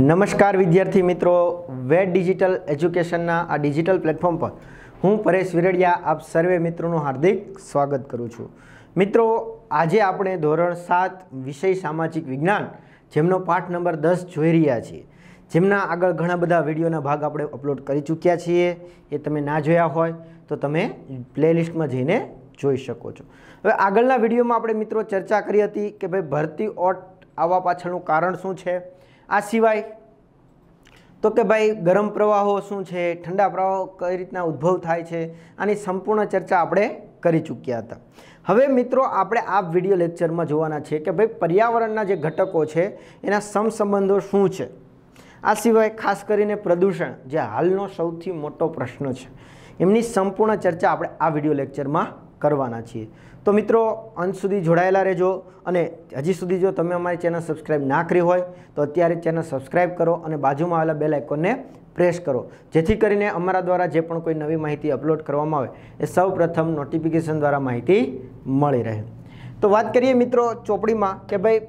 નમસ્કાર વિદ્યાર્થી મિત્રો વેડ ડિજિટલ એજ્યુકેશનના આ ડિજિટલ પ્લેટફોર્મ પર હું પરેશ વિરડિયા આપ સર્વે મિત્રોનું હાર્દિક સ્વાગત કરું છું મિત્રો આજે આપણે ધોરણ સાત વિષય સામાજિક વિજ્ઞાન જેમનો પાઠ નંબર દસ જોઈ રહ્યા છીએ જેમના આગળ ઘણા બધા વિડીયોના ભાગ આપણે અપલોડ કરી ચૂક્યા છીએ એ તમે ના જોયા હોય તો તમે પ્લેલિસ્ટમાં જઈને જોઈ શકો છો હવે આગળના વિડીયોમાં આપણે મિત્રો ચર્ચા કરી હતી કે ભાઈ ભરતી ઓટ આવવા પાછળનું કારણ શું છે આ સિવાય તો કે ભાઈ ગરમ પ્રવાહો શું છે ઠંડા પ્રવાહો કઈ રીતના ઉદ્ભવ થાય છે આની સંપૂર્ણ ચર્ચા આપણે કરી ચૂક્યા હતા હવે મિત્રો આપણે આ વિડીયો લેક્ચરમાં જોવાના છે કે ભાઈ પર્યાવરણના જે ઘટકો છે એના સમસંબંધો શું છે આ સિવાય ખાસ કરીને પ્રદૂષણ જે હાલનો સૌથી મોટો પ્રશ્ન છે એમની સંપૂર્ણ ચર્ચા આપણે આ વિડીયો લેક્ચરમાં કરવાના છીએ તો મિત્રો અંત સુધી જોડાયેલા રહેજો અને હજી સુધી જો તમે અમારી ચેનલ સબસ્ક્રાઈબ ના કરી હોય તો અત્યારે ચેનલ સબસ્ક્રાઈબ કરો અને બાજુમાં આવેલા બેલ આઇકોનને પ્રેસ કરો જેથી કરીને અમારા દ્વારા જે પણ કોઈ નવી માહિતી અપલોડ કરવામાં આવે એ સૌ પ્રથમ નોટિફિકેશન દ્વારા માહિતી મળી રહે તો વાત કરીએ મિત્રો ચોપડીમાં કે ભાઈ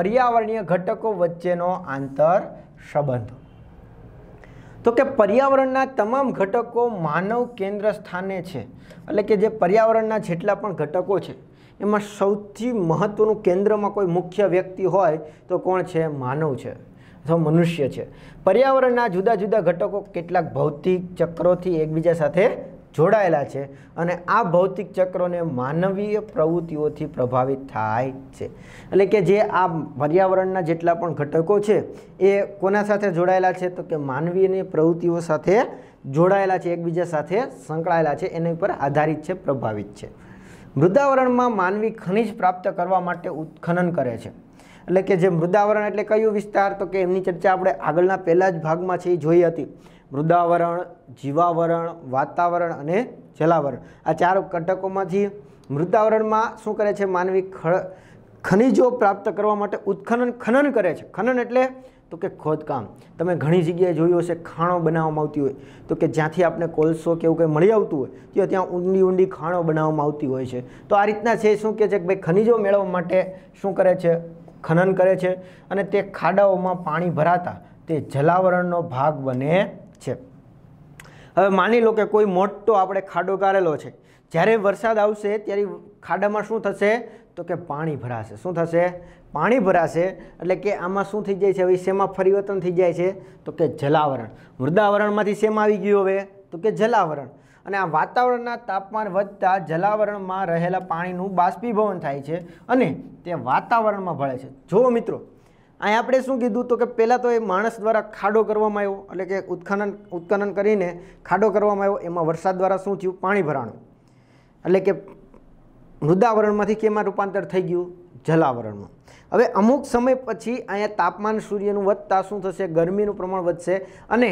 પર્યાવરણીય ઘટકો વચ્ચેનો આંતર સંબંધ તો કે પર્યાવરણના તમામ ઘટકો માનવ કેન્દ્ર સ્થાને છે એટલે કે જે પર્યાવરણના જેટલા પણ ઘટકો છે એમાં સૌથી મહત્ત્વનું કેન્દ્રમાં કોઈ મુખ્ય વ્યક્તિ હોય તો કોણ છે માનવ છે અથવા મનુષ્ય છે પર્યાવરણના જુદા જુદા ઘટકો કેટલાક ભૌતિક ચક્રોથી એકબીજા સાથે જોડાયેલા છે અને આ ભૌતિક ચક્રોને માનવીય પ્રવૃત્તિઓથી પ્રભાવિત થાય છે એટલે કે જે આ પર્યાવરણના જેટલા પણ ઘટકો છે એ કોના સાથે જોડાયેલા છે તો કે માનવીની પ્રવૃત્તિઓ સાથે જોડાયેલા છે એકબીજા સાથે સંકળાયેલા છે એની પર આધારિત છે પ્રભાવિત છે મૃદાવરણમાં માનવી ખનિજ પ્રાપ્ત કરવા માટે ઉત્ખનન કરે છે એટલે કે જે મૃદાવરણ એટલે કયું વિસ્તાર તો કે એમની ચર્ચા આપણે આગળના પહેલા જ ભાગમાં છે એ જોઈ હતી મૃદાવરણ જીવાવરણ વાતાવરણ અને જલાવરણ આ ચાર ઘટકોમાંથી મૃદાવરણમાં શું કરે છે માનવી ખનિજો પ્રાપ્ત કરવા માટે ઉત્ખનન ખનન કરે છે ખનન એટલે તો કે ખોદકામ તમે ઘણી જગ્યાએ જોયું હશે ખાણો બનાવવામાં આવતી હોય તો કે જ્યાંથી આપણે કોલસો કે એવું કંઈ મળી આવતું હોય ત્યાં ત્યાં ઊંડી ઊંડી ખાણો બનાવવામાં આવતી હોય છે તો આ રીતના છે શું કહે છે કે ભાઈ ખનિજો મેળવવા માટે શું કરે છે ખનન કરે છે અને તે ખાડાઓમાં પાણી ભરાતા તે જલાવરણનો ભાગ બને હવે માની લો કે કોઈ મોટો આપણે ખાડો કાઢેલો છે જ્યારે વરસાદ આવશે ત્યારે ખાડામાં શું થશે તો કે પાણી ભરાશે શું થશે પાણી ભરાશે એટલે કે આમાં શું થઈ જાય છે હવે શેમાં પરિવર્તન થઈ જાય છે તો કે જલાવરણ મૃદાવરણમાંથી શેમાં આવી ગયું હવે તો કે જલાવરણ અને આ વાતાવરણના તાપમાન વધતા જલાવરણમાં રહેલા પાણીનું બાષ્પીભવન થાય છે અને તે વાતાવરણમાં ભળે છે જુઓ મિત્રો અહીંયા આપણે શું કીધું તો કે પહેલાં તો એ માણસ દ્વારા ખાડો કરવામાં આવ્યો એટલે કે ઉત્ખનન ઉત્ખનન કરીને ખાડો કરવામાં આવ્યો એમાં વરસાદ દ્વારા શું થયું પાણી ભરાણું એટલે કે મૃદાવરણમાંથી કેમાં રૂપાંતર થઈ ગયું જલાવરણમાં હવે અમુક સમય પછી અહીંયા તાપમાન સૂર્યનું વધતા શું થશે ગરમીનું પ્રમાણ વધશે અને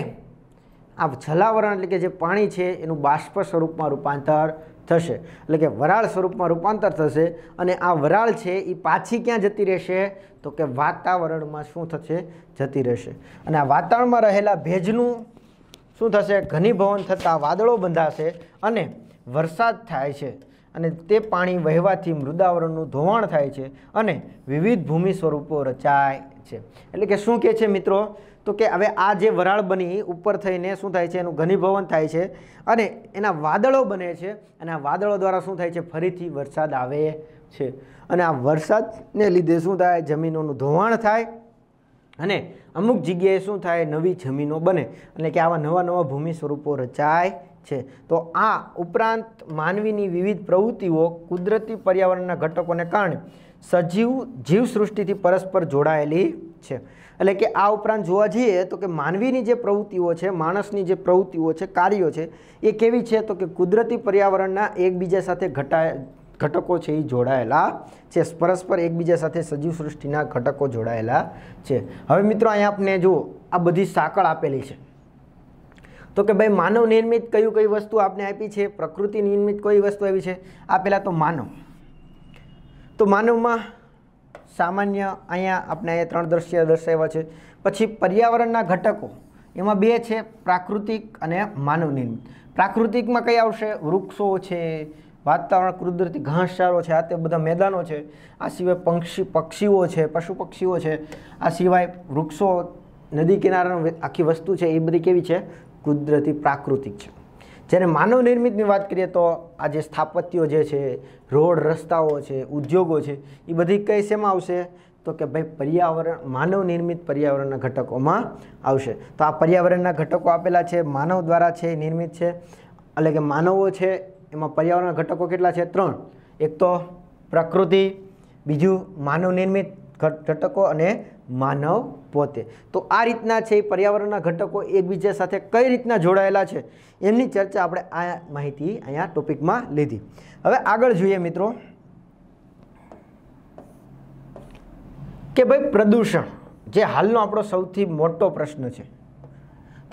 આ જલાવરણ એટલે કે જે પાણી છે એનું બાષ્પ સ્વરૂપમાં રૂપાંતર થશે એટલે કે વરાળ સ્વરૂપમાં રૂપાંતર થશે અને આ વરાળ છે એ પાછી ક્યાં જતી રહેશે તો કે વાતાવરણમાં શું થશે જતી રહેશે અને આ વાતાવરણમાં રહેલા ભેજનું શું થશે ઘનીભવન થતાં વાદળો બંધાશે અને વરસાદ થાય છે અને તે પાણી વહેવાથી મૃદાવરણનું ધોવાણ થાય છે અને વિવિધ ભૂમિ સ્વરૂપો રચાય છે એટલે કે શું કહે છે મિત્રો તો કે હવે આ જે વરાળ બની ઉપર થઈને શું થાય છે એનું ઘનીભવન થાય છે અને એના વાદળો બને છે અને આ વાદળો દ્વારા શું થાય છે ફરીથી વરસાદ આવે છે અને આ વરસાદને લીધે શું થાય જમીનોનું ધોવાણ થાય અને અમુક જગ્યાએ શું થાય નવી જમીનો બને એટલે કે આવા નવા નવા ભૂમિ સ્વરૂપો રચાય છે તો આ ઉપરાંત માનવીની વિવિધ પ્રવૃત્તિઓ કુદરતી પર્યાવરણના ઘટકોને કારણે સજીવ જીવસૃષ્ટિથી પરસ્પર જોડાયેલી છે એટલે કે આ ઉપરાંત જોવા જઈએ તો કે માનવીની જે પ્રવૃત્તિઓ છે માણસની જે પ્રવૃત્તિઓ છે કાર્યો છે એ કેવી છે તો કે કુદરતી પર્યાવરણના એકબીજા સાથે ઘટાય ઘટકો છે એ જોડાયેલા છે પરસ્પર એકબીજા સાથે સજીવ સૃષ્ટિના ઘટકો જોડાયેલા છે હવે મિત્રો અહીંયા આપણે જુઓ આ બધી સાંકળ આપેલી છે તો કે ભાઈ માનવ નિર્મિત કયું કઈ વસ્તુ આપને આપી છે પ્રકૃતિ નિર્મિત કઈ વસ્તુ આવી છે આ પહેલાં તો માનવ તો માનવમાં સામાન્ય અહીંયા આપણે અહીંયા ત્રણ દ્રશ્ય દર્શાવ્યા છે પછી પર્યાવરણના ઘટકો એમાં બે છે પ્રાકૃતિક અને માનવ નિર્મિત પ્રાકૃતિકમાં કઈ આવશે વૃક્ષો છે વાતાવરણ કુદરતી ઘાસચારો છે આ તે બધા મેદાનો છે આ સિવાય પંક્ષી પક્ષીઓ છે પશુ પક્ષીઓ છે આ સિવાય વૃક્ષો નદી કિનારાનું આખી વસ્તુ છે એ બધી કેવી છે કુદરતી પ્રાકૃતિક છે જ્યારે માનવ નિર્મિતની વાત કરીએ તો આ જે સ્થાપત્યો જે છે રોડ રસ્તાઓ છે ઉદ્યોગો છે એ બધી કઈ શેમાં આવશે તો કે ભાઈ પર્યાવરણ માનવ નિર્મિત પર્યાવરણના ઘટકોમાં આવશે તો આ પર્યાવરણના ઘટકો આપેલા છે માનવ દ્વારા છે નિર્મિત છે એટલે કે માનવો છે એમાં પર્યાવરણના ઘટકો કેટલા છે ત્રણ એક તો પ્રકૃતિ બીજું માનવ નિર્મિત ઘટકો અને માનવ પોતે તો આ રીતના છે એ પર્યાવરણના ઘટકો એકબીજા સાથે કઈ રીતના જોડાયેલા છે એમની ચર્ચા આપણે આ માહિતી અહીંયા ટોપિકમાં લીધી હવે આગળ જોઈએ મિત્રો કે ભાઈ પ્રદૂષણ જે હાલનો આપણો સૌથી મોટો પ્રશ્ન છે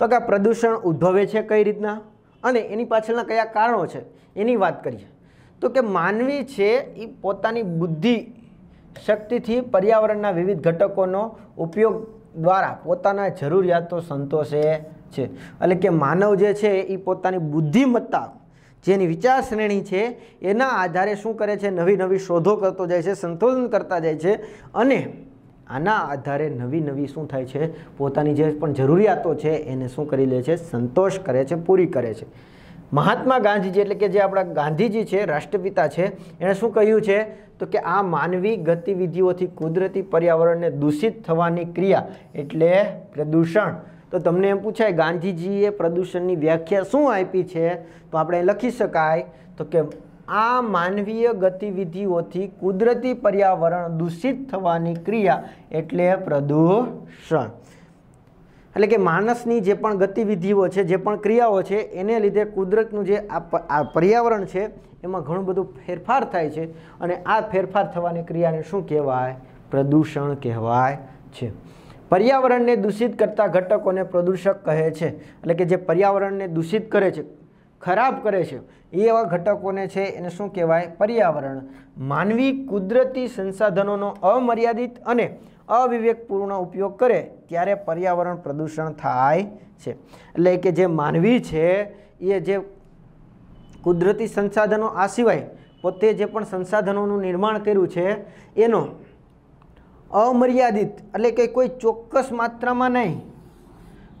તો કે પ્રદૂષણ ઉદ્ભવે છે કઈ રીતના અને એની પાછળના કયા કારણો છે એની વાત કરીએ તો કે માનવી છે એ પોતાની બુદ્ધિ શક્તિથી પર્યાવરણના વિવિધ ઘટકોનો ઉપયોગ દ્વારા પોતાના જરૂરિયાતો સંતોષે છે એટલે કે માનવ જે છે એ પોતાની બુદ્ધિમત્તા જેની વિચારશ્રેણી છે એના આધારે શું કરે છે નવી નવી શોધો કરતો જાય છે સંતોષન કરતા જાય છે અને આના આધારે નવી નવી શું થાય છે પોતાની જે પણ જરૂરિયાતો છે એને શું કરી લે છે સંતોષ કરે છે પૂરી કરે છે મહાત્મા ગાંધીજી એટલે કે જે આપણા ગાંધીજી છે રાષ્ટ્રપિતા છે એણે શું કહ્યું છે તો કે આ માનવી ગતિવિધિઓથી કુદરતી પર્યાવરણને દૂષિત થવાની ક્રિયા એટલે પ્રદૂષણ તો તમને એમ પૂછાય ગાંધીજીએ પ્રદૂષણની વ્યાખ્યા શું આપી છે તો આપણે લખી શકાય તો કે આ માનવીય ગતિવિધિઓથી કુદરતી પર્યાવરણ દૂષિત થવાની ક્રિયા એટલે પ્રદૂષણ એટલે કે માણસની જે પણ ગતિવિધિઓ છે જે પણ ક્રિયાઓ છે એને લીધે કુદરતનું જે આ પર્યાવરણ છે એમાં ઘણું બધું ફેરફાર થાય છે અને આ ફેરફાર થવાની ક્રિયાને શું કહેવાય પ્રદૂષણ કહેવાય છે પર્યાવરણને દૂષિત કરતા ઘટકોને પ્રદૂષક કહે છે એટલે કે જે પર્યાવરણને દૂષિત કરે છે ખરાબ કરે છે એ એવા ઘટકોને છે એને શું કહેવાય પર્યાવરણ માનવી કુદરતી સંસાધનોનો અમર્યાદિત અને અવિવેકપૂર્ણ ઉપયોગ કરે ત્યારે પર્યાવરણ પ્રદૂષણ થાય છે એટલે કે જે માનવી છે એ જે કુદરતી સંસાધનો આ સિવાય પોતે જે પણ સંસાધનોનું નિર્માણ કર્યું છે એનો અમર્યાદિત એટલે કે કોઈ ચોક્કસ માત્રામાં નહીં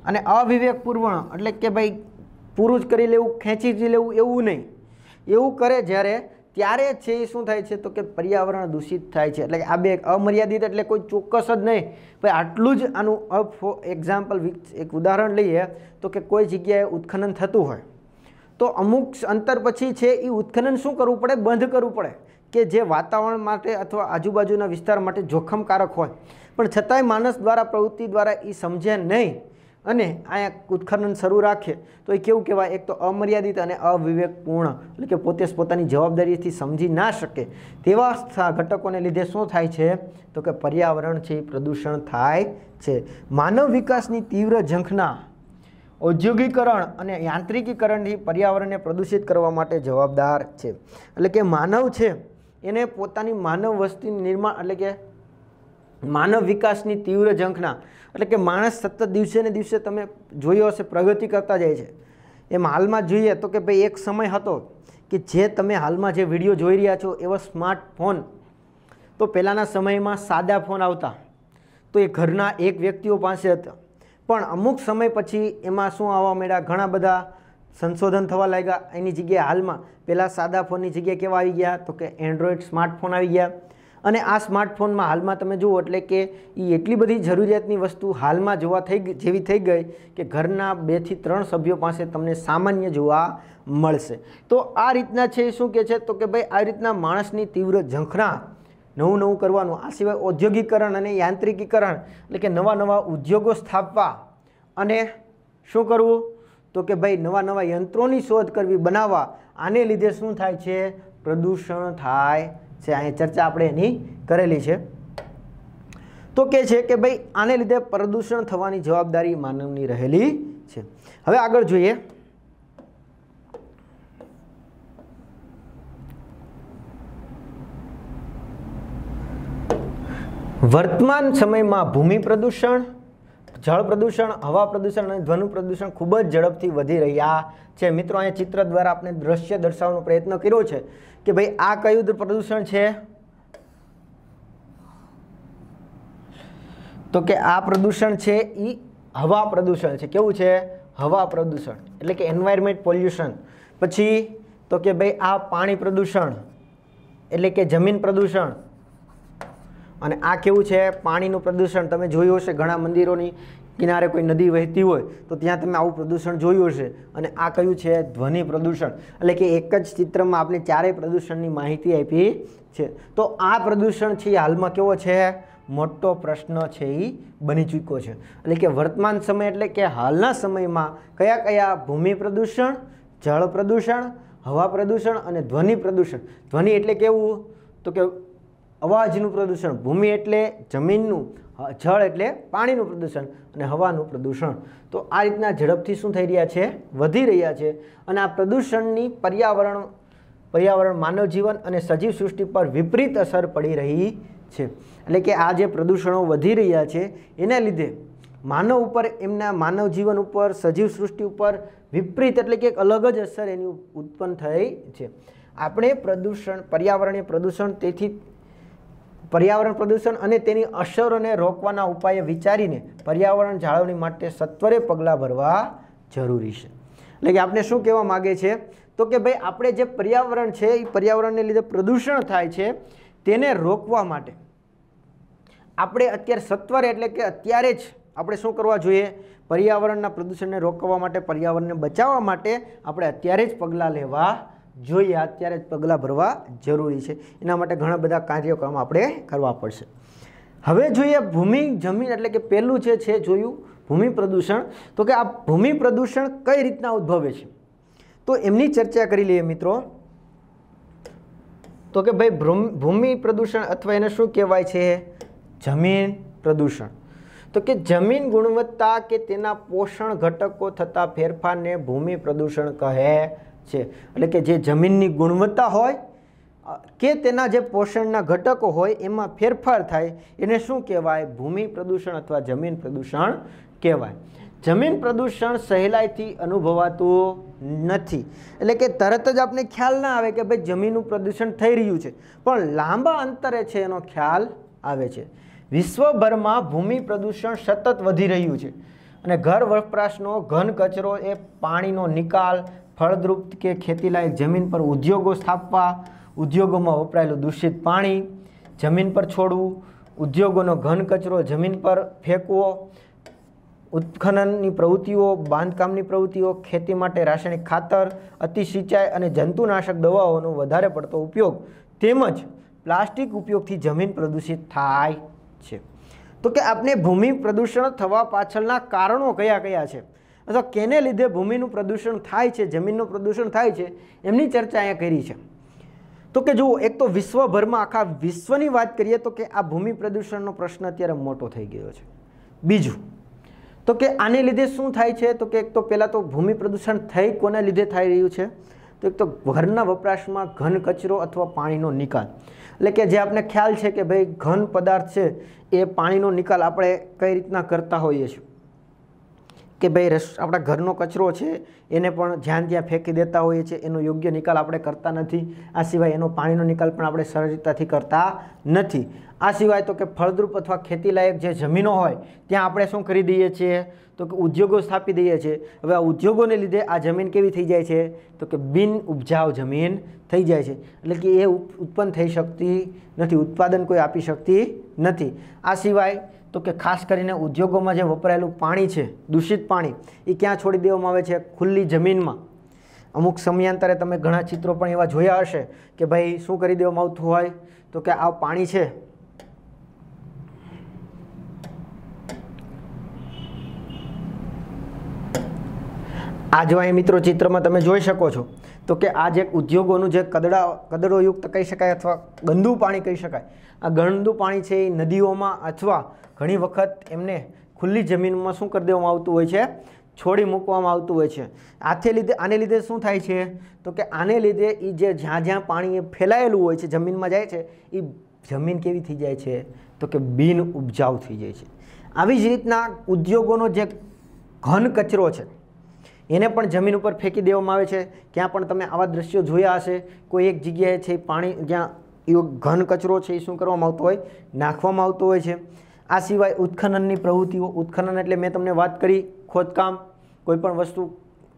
અને અવિવેકપૂર્ણ એટલે કે ભાઈ પૂરું જ કરી લેવું ખેંચી જ લેવું એવું નહીં એવું કરે જ્યારે ત્યારે છે એ શું થાય છે તો કે પર્યાવરણ દૂષિત થાય છે એટલે આ બે અમર્યાદિત એટલે કોઈ ચોક્કસ જ નહીં ભાઈ આટલું જ આનું અપ એક્ઝામ્પલ એક ઉદાહરણ લઈએ તો કે કોઈ જગ્યાએ ઉત્ખનન થતું હોય તો અમુક અંતર પછી છે એ ઉત્ખનન શું કરવું પડે બંધ કરવું પડે કે જે વાતાવરણ માટે અથવા આજુબાજુના વિસ્તાર માટે જોખમકારક હોય પણ છતાંય માણસ દ્વારા પ્રવૃત્તિ દ્વારા એ સમજે નહીં અને અહીંયા ઉત્ખનન શરૂ રાખે તો એ કેવું કહેવાય એક તો અમર્યાદિત અને અવિવેકપૂર્ણ એટલે કે પોતે પોતાની જવાબદારીથી સમજી ના શકે તેવા ઘટકોને લીધે શું થાય છે તો કે પર્યાવરણ છે પ્રદૂષણ થાય છે માનવ વિકાસની તીવ્ર ઝંખના ઔદ્યોગિકરણ અને યાંત્રિકીકરણથી પર્યાવરણને પ્રદૂષિત કરવા માટે જવાબદાર છે એટલે કે માનવ છે એને પોતાની માનવ વસ્તી નિર્માણ એટલે કે માનવ વિકાસની તીવ્ર ઝંખના એટલે કે માણસ સતત દિવસે ને દિવસે તમે જોયો હશે પ્રગતિ કરતા જાય છે એમ હાલમાં જોઈએ તો કે ભાઈ એક સમય હતો કે જે તમે હાલમાં જે વિડીયો જોઈ રહ્યા છો એવો સ્માર્ટફોન તો પહેલાંના સમયમાં સાદા ફોન આવતા તો એ ઘરના એક વ્યક્તિઓ પાસે હતા પણ અમુક સમય પછી એમાં શું આવવા માંડ્યા ઘણા બધા સંશોધન થવા લાગ્યા એની જગ્યાએ હાલમાં પહેલાં સાદા ફોનની જગ્યાએ કેવા આવી ગયા તો કે એન્ડ્રોઈડ સ્માર્ટફોન આવી ગયા અને આ સ્માર્ટફોનમાં હાલમાં તમે જુઓ એટલે કે એ એટલી બધી જરૂરિયાતની વસ્તુ હાલમાં જોવા થઈ જેવી થઈ ગઈ કે ઘરના બેથી ત્રણ સભ્યો પાસે તમને સામાન્ય જોવા મળશે તો આ રીતના છે શું કહે છે તો કે ભાઈ આ રીતના માણસની તીવ્ર ઝંખના નવું નવું કરવાનું આ સિવાય ઔદ્યોગિકરણ અને યાંત્રિકીકરણ એટલે કે નવા નવા ઉદ્યોગો સ્થાપવા અને શું કરવું તો કે ભાઈ નવા નવા યંત્રોની શોધ કરવી બનાવવા આને લીધે શું થાય છે પ્રદૂષણ થાય છે અહીં ચર્ચા આપણે એની કરેલી છે તો કે છે કે ભાઈ આને લીધે પ્રદૂષણ થવાની જવાબદારી માનવની રહેલી છે હવે આગળ જોઈએ વર્તમાન સમયમાં ભૂમિ પ્રદૂષણ જળ પ્રદૂષણ હવા પ્રદૂષણ અને ધ્વનિ પ્રદૂષણ ખૂબ જ ઝડપથી વધી રહ્યા છે મિત્રો અહીંયા ચિત્ર દ્વારા આપણે દ્રશ્ય દર્શાવવાનો પ્રયત્ન કર્યો છે કે ભાઈ આ કયું પ્રદૂષણ છે તો કે આ પ્રદૂષણ છે એ હવા પ્રદૂષણ છે કેવું છે હવા પ્રદૂષણ એટલે કે એન્વાયરમેન્ટ પોલ્યુશન પછી તો કે ભાઈ આ પાણી પ્રદૂષણ એટલે કે જમીન પ્રદૂષણ અને આ કેવું છે પાણીનું પ્રદૂષણ તમે જોયું હશે ઘણા મંદિરોની કિનારે કોઈ નદી વહેતી હોય તો ત્યાં તમે આવું પ્રદૂષણ જોયું હશે અને આ કયું છે ધ્વનિ પ્રદૂષણ એટલે કે એક જ ચિત્રમાં આપણે ચારેય પ્રદૂષણની માહિતી આપી છે તો આ પ્રદૂષણ છે હાલમાં કેવો છે મોટો પ્રશ્ન છે એ બની ચૂક્યો છે એટલે કે વર્તમાન સમય એટલે કે હાલના સમયમાં કયા કયા ભૂમિ પ્રદૂષણ જળ પ્રદૂષણ હવા પ્રદૂષણ અને ધ્વનિ પ્રદૂષણ ધ્વનિ એટલે કેવું તો કે અવાજનું પ્રદૂષણ ભૂમિ એટલે જમીનનું જળ એટલે પાણીનું પ્રદૂષણ અને હવાનું પ્રદૂષણ તો આ રીતના ઝડપથી શું થઈ રહ્યા છે વધી રહ્યા છે અને આ પ્રદૂષણની પર્યાવરણ પર્યાવરણ માનવ જીવન અને સજીવ સૃષ્ટિ પર વિપરીત અસર પડી રહી છે એટલે કે આ જે પ્રદૂષણો વધી રહ્યા છે એના લીધે માનવ ઉપર એમના માનવ જીવન ઉપર સજીવ સૃષ્ટિ ઉપર વિપરીત એટલે કે એક અલગ જ અસર એની ઉત્પન્ન થઈ છે આપણે પ્રદૂષણ પર્યાવરણીય પ્રદૂષણ તેથી પર્યાવરણ પ્રદૂષણ અને તેની અસરોને રોકવાના ઉપાય વિચારીને પર્યાવરણ જાળવણી માટે સત્વરે પગલાં ભરવા જરૂરી છે એટલે કે આપણે શું કહેવા માગે છે તો કે ભાઈ આપણે જે પર્યાવરણ છે એ પર્યાવરણને લીધે પ્રદૂષણ થાય છે તેને રોકવા માટે આપણે અત્યારે સત્વરે એટલે કે અત્યારે જ આપણે શું કરવા જોઈએ પર્યાવરણના પ્રદૂષણને રોકવા માટે પર્યાવરણને બચાવવા માટે આપણે અત્યારે જ પગલાં લેવા જોઈએ અત્યારે જ પગલાં ભરવા જરૂરી છે એના માટે ઘણા બધા કાર્યક્રમ આપણે કરવા પડશે હવે જોઈએ ભૂમિ જમીન એટલે કે પહેલું જે છે જોયું ભૂમિ પ્રદૂષણ તો કે આ ભૂમિ પ્રદૂષણ કઈ રીતના ઉદ્ભવે છે તો એમની ચર્ચા કરી લઈએ મિત્રો તો કે ભાઈ ભૂમિ પ્રદૂષણ અથવા એને શું કહેવાય છે જમીન પ્રદૂષણ તો કે જમીન ગુણવત્તા કે તેના પોષણ ઘટકો થતા ફેરફારને ભૂમિ પ્રદૂષણ કહે છે એટલે કે જે જમીનની ગુણવત્તા હોય કે તેના જે પોષણના ઘટકો હોય એમાં ફેરફાર થાય એને શું કહેવાય ભૂમિ પ્રદૂષણ અથવા જમીન પ્રદૂષણ કહેવાય જમીન પ્રદૂષણ સહેલાઈથી અનુભવાતું નથી એટલે કે તરત જ આપણે ખ્યાલ ના આવે કે ભાઈ જમીનનું પ્રદૂષણ થઈ રહ્યું છે પણ લાંબા અંતરે છે એનો ખ્યાલ આવે છે વિશ્વભરમાં ભૂમિ પ્રદૂષણ સતત વધી રહ્યું છે અને ઘર વપરાશનો ઘન કચરો એ પાણીનો નિકાલ ફળદ્રુપ કે ખેતીલાયક જમીન પર ઉદ્યોગો સ્થાપવા ઉદ્યોગોમાં વપરાયેલું દૂષિત પાણી જમીન પર છોડવું ઉદ્યોગોનો ઘન કચરો જમીન પર ફેંકવો ઉત્ખનનની પ્રવૃત્તિઓ બાંધકામની પ્રવૃત્તિઓ ખેતી માટે રાસાયણિક ખાતર અતિસિંચાઈ અને જંતુનાશક દવાઓનો વધારે પડતો ઉપયોગ તેમજ પ્લાસ્ટિક ઉપયોગથી જમીન પ્રદૂષિત થાય છે તો કે આપણે ભૂમિ પ્રદૂષણ થવા પાછળના કારણો કયા કયા છે અથવા કેને લીધે ભૂમિનું પ્રદૂષણ થાય છે જમીનનું પ્રદૂષણ થાય છે એમની ચર્ચા અહીંયા કરી છે તો કે જુઓ એક તો વિશ્વભરમાં આખા વિશ્વની વાત કરીએ તો કે આ ભૂમિ પ્રદૂષણનો પ્રશ્ન અત્યારે મોટો થઈ ગયો છે બીજું તો કે આને લીધે શું થાય છે તો કે એક તો પહેલાં તો ભૂમિ પ્રદૂષણ થઈ કોને લીધે થઈ રહ્યું છે તો એક તો ઘરના વપરાશમાં ઘન કચરો અથવા પાણીનો નિકાલ એટલે કે જે આપણે ખ્યાલ છે કે ભાઈ ઘન પદાર્થ છે એ પાણીનો નિકાલ આપણે કઈ રીતના કરતા હોઈએ છીએ કે ભાઈ રસ આપણા ઘરનો કચરો છે એને પણ જ્યાં જ્યાં ફેંકી દેતા હોઈએ છીએ એનો યોગ્ય નિકાલ આપણે કરતા નથી આ સિવાય એનો પાણીનો નિકાલ પણ આપણે સરળતાથી કરતા નથી આ સિવાય તો કે ફળદ્રુપ અથવા ખેતીલાયક જે જમીનો હોય ત્યાં આપણે શું કરી દઈએ છીએ તો કે ઉદ્યોગો સ્થાપી દઈએ છીએ હવે આ ઉદ્યોગોને લીધે આ જમીન કેવી થઈ જાય છે તો કે બિન ઉપજાવ જમીન થઈ જાય છે એટલે કે એ ઉત્પન્ન થઈ શકતી નથી ઉત્પાદન કોઈ આપી શકતી નથી આ સિવાય તો કે ખાસ કરીને ઉદ્યોગોમાં જે વપરાયેલું પાણી છે દૂષિત પાણી એ ક્યાં છોડી દેવામાં આવે છે ખુલ્લી જમીનમાં અમુક સમયાંતરે તમે ઘણા ચિત્રો પણ એવા જોયા હશે કે ભાઈ શું કરી દેવામાં આવતું હોય તો કે આ પાણી છે આ જો અહીં મિત્રો ચિત્રમાં તમે જોઈ શકો છો તો કે આ જે ઉદ્યોગોનું જે કદડા કદડોયુક્ત કહી શકાય અથવા ગંદુ પાણી કહી શકાય આ ગંદુ પાણી છે એ નદીઓમાં અથવા ઘણી વખત એમને ખુલ્લી જમીનમાં શું કરી દેવામાં આવતું હોય છે છોડી મૂકવામાં આવતું હોય છે આથી લીધે આને લીધે શું થાય છે તો કે આને લીધે એ જે જ્યાં જ્યાં પાણી એ ફેલાયેલું હોય છે જમીનમાં જાય છે એ જમીન કેવી થઈ જાય છે તો કે બિન ઉપજાઉ થઈ જાય છે આવી જ રીતના ઉદ્યોગોનો જે ઘન કચરો છે એને પણ જમીન ઉપર ફેંકી દેવામાં આવે છે ક્યાં પણ તમે આવા દ્રશ્યો જોયા હશે કોઈ એક જગ્યાએ છે પાણી જ્યાં એવો ઘન કચરો છે એ શું કરવામાં આવતો હોય નાખવામાં આવતો હોય છે આ સિવાય ઉત્ખનનની પ્રવૃત્તિઓ ઉત્ખનન એટલે મેં તમને વાત કરી ખોદકામ કોઈપણ વસ્તુ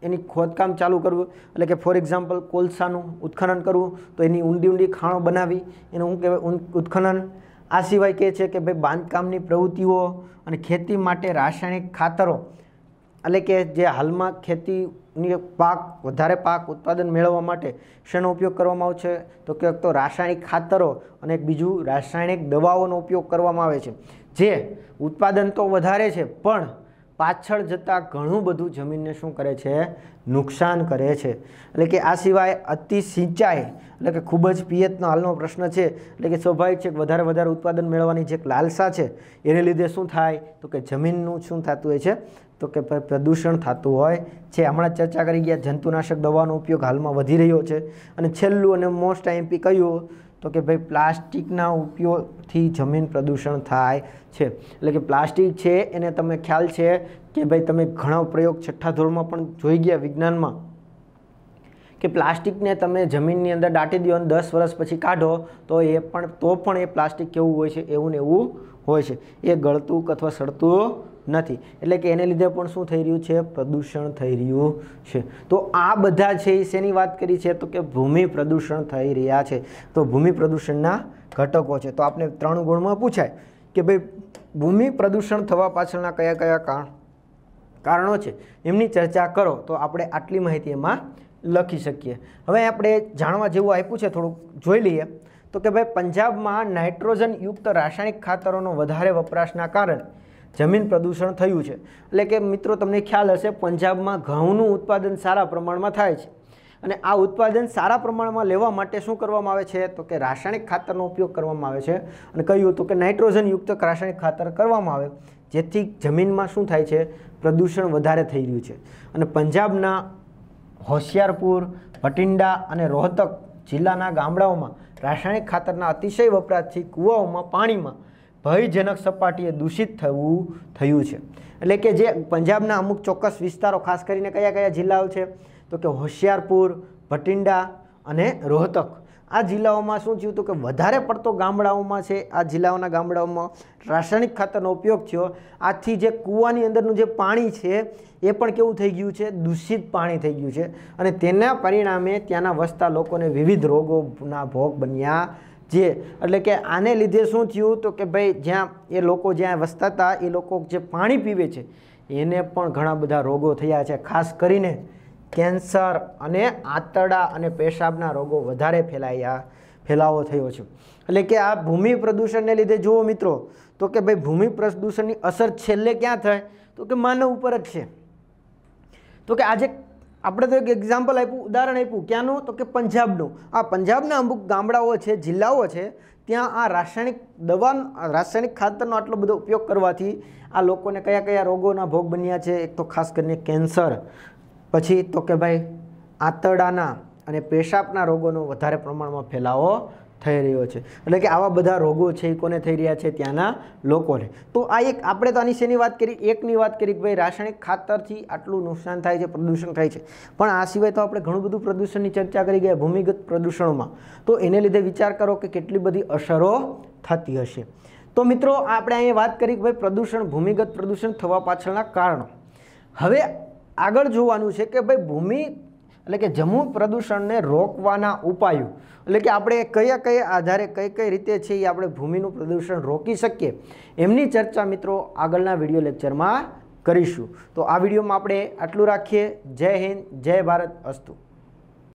એની ખોદકામ ચાલુ કરવું એટલે કે ફોર એક્ઝામ્પલ કોલસાનું ઉત્ખનન કરવું તો એની ઊંડી ઊંડી ખાણો બનાવી એનું શું કહેવાય ઉત્ખનન આ સિવાય કહે છે કે ભાઈ બાંધકામની પ્રવૃત્તિઓ અને ખેતી માટે રાસાયણિક ખાતરો એટલે કે જે હાલમાં ખેતીની પાક વધારે પાક ઉત્પાદન મેળવવા માટે શેનો ઉપયોગ કરવામાં આવે છે તો કે તો રાસાયણિક ખાતરો અને બીજું રાસાયણિક દવાઓનો ઉપયોગ કરવામાં આવે છે જે ઉત્પાદન તો વધારે છે પણ પાછળ જતાં ઘણું બધું જમીનને શું કરે છે નુકસાન કરે છે એટલે કે આ સિવાય અતિ સિંચાઈ એટલે કે ખૂબ જ પિયતનો હાલનો પ્રશ્ન છે એટલે કે સ્વાભાવિક છે કે વધારે વધારે ઉત્પાદન મેળવવાની જે એક લાલસા છે એને લીધે શું થાય તો કે જમીનનું શું થતું હોય છે તો કે પ્રદૂષણ થતું હોય છે હમણાં ચર્ચા કરી ગયા જંતુનાશક દવાનો ઉપયોગ હાલમાં વધી રહ્યો છે અને છેલ્લું અને મોસ્ટ આઈએમપી કહ્યું તો કે ભાઈ પ્લાસ્ટિકના ઉપયોગથી જમીન પ્રદૂષણ થાય છે એટલે કે પ્લાસ્ટિક છે એને તમે ખ્યાલ છે કે ભાઈ તમે ઘણો પ્રયોગ છઠ્ઠા ધોરણમાં પણ જોઈ ગયા વિજ્ઞાનમાં કે પ્લાસ્ટિકને તમે જમીનની અંદર દાટી દો અને દસ વર્ષ પછી કાઢો તો એ પણ તો પણ એ પ્લાસ્ટિક કેવું હોય છે એવું ને એવું હોય છે એ ગળતું અથવા સડતું નથી એટલે કે એને લીધે પણ શું થઈ રહ્યું છે પ્રદૂષણ થઈ રહ્યું છે તો આ બધા છે એ શેની વાત કરી છે તો કે ભૂમિ પ્રદૂષણ થઈ રહ્યા છે તો ભૂમિ પ્રદૂષણના ઘટકો છે તો આપણે ત્રણ ગુણમાં પૂછાય કે ભાઈ ભૂમિ પ્રદૂષણ થવા પાછળના કયા કયા કારણ કારણો છે એમની ચર્ચા કરો તો આપણે આટલી માહિતી એમાં લખી શકીએ હવે આપણે જાણવા જેવું આપ્યું છે થોડુંક જોઈ લઈએ તો કે ભાઈ પંજાબમાં નાઇટ્રોજન યુક્ત રાસાયણિક ખાતરોનો વધારે વપરાશના કારણે જમીન પ્રદૂષણ થયું છે એટલે કે મિત્રો તમને ખ્યાલ હશે પંજાબમાં ઘઉંનું ઉત્પાદન સારા પ્રમાણમાં થાય છે અને આ ઉત્પાદન સારા પ્રમાણમાં લેવા માટે શું કરવામાં આવે છે તો કે રાસાયણિક ખાતરનો ઉપયોગ કરવામાં આવે છે અને કહ્યું તો કે નાઇટ્રોજનયુક્ત રાસાયણિક ખાતર કરવામાં આવે જેથી જમીનમાં શું થાય છે પ્રદૂષણ વધારે થઈ રહ્યું છે અને પંજાબના હોશિયારપુર ભટિંડા અને રોહતક જિલ્લાના ગામડાઓમાં રાસાયણિક ખાતરના અતિશય વપરાશથી કૂવાઓમાં પાણીમાં ભયજનક સપાટીએ દૂષિત થવું થયું છે એટલે કે જે પંજાબના અમુક ચોક્કસ વિસ્તારો ખાસ કરીને કયા કયા જિલ્લાઓ છે તો કે હોશિયારપુર ભટિંડા અને રોહતક આ જિલ્લાઓમાં શું થયું હતું કે વધારે પડતો ગામડાઓમાં છે આ જિલ્લાઓના ગામડાઓમાં રાસાયણિક ખાતરનો ઉપયોગ થયો આથી જે કૂવાની અંદરનું જે પાણી છે એ પણ કેવું થઈ ગયું છે દૂષિત પાણી થઈ ગયું છે અને તેના પરિણામે ત્યાંના વસતા લોકોને વિવિધ રોગોના ભોગ બન્યા જે એટલે કે આને લીધે શું થયું તો કે ભાઈ જ્યાં એ લોકો જ્યાં વસતા હતા એ લોકો જે પાણી પીવે છે એને પણ ઘણા બધા રોગો થયા છે ખાસ કરીને કેન્સર અને આંતરડા અને પેશાબના રોગો વધારે ફેલાયા ફેલાવો થયો છે એટલે કે આ ભૂમિ પ્રદૂષણને લીધે જુઓ મિત્રો તો કે ભાઈ ભૂમિ પ્રદૂષણની અસર છેલ્લે ક્યાં થાય તો કે માનવ ઉપર જ છે તો કે આજે આપણે તો એક એક્ઝામ્પલ આપ્યું ઉદાહરણ આપ્યું ક્યાંનું તો કે પંજાબનું આ પંજાબના અમુક ગામડાઓ છે જિલ્લાઓ છે ત્યાં આ રાસાયણિક દવા રાસાયણિક ખાતરનો આટલો બધો ઉપયોગ કરવાથી આ લોકોને કયા કયા રોગોના ભોગ બન્યા છે એક તો ખાસ કરીને કેન્સર પછી તો કે ભાઈ આંતરડાના અને પેશાબના રોગોનો વધારે પ્રમાણમાં ફેલાવો થઈ રહ્યો છે એટલે કે આવા બધા રોગો છે એ કોને થઈ રહ્યા છે ત્યાંના લોકોને તો આ એક આપણે તો આની શેની વાત કરી એકની વાત કરી કે ભાઈ રાસાયણિક ખાતરથી આટલું નુકસાન થાય છે પ્રદૂષણ થાય છે પણ આ સિવાય તો આપણે ઘણું બધું પ્રદૂષણની ચર્ચા કરી ગયા ભૂમિગત પ્રદૂષણમાં તો એને લીધે વિચાર કરો કે કેટલી બધી અસરો થતી હશે તો મિત્રો આપણે અહીંયા વાત કરી કે ભાઈ પ્રદૂષણ ભૂમિગત પ્રદૂષણ થવા પાછળના કારણો હવે આગળ જોવાનું છે કે ભાઈ ભૂમિ એટલે કે જમ્મુ પ્રદૂષણને રોકવાના ઉપાયો એટલે કે આપણે કયા કયા આધારે કઈ કઈ રીતે છે એ આપણે ભૂમિનું પ્રદૂષણ રોકી શકીએ એમની ચર્ચા મિત્રો આગળના વિડીયો લેક્ચરમાં કરીશું તો આ વિડીયોમાં આપણે આટલું રાખીએ જય હિન્દ જય ભારત અસ્તુ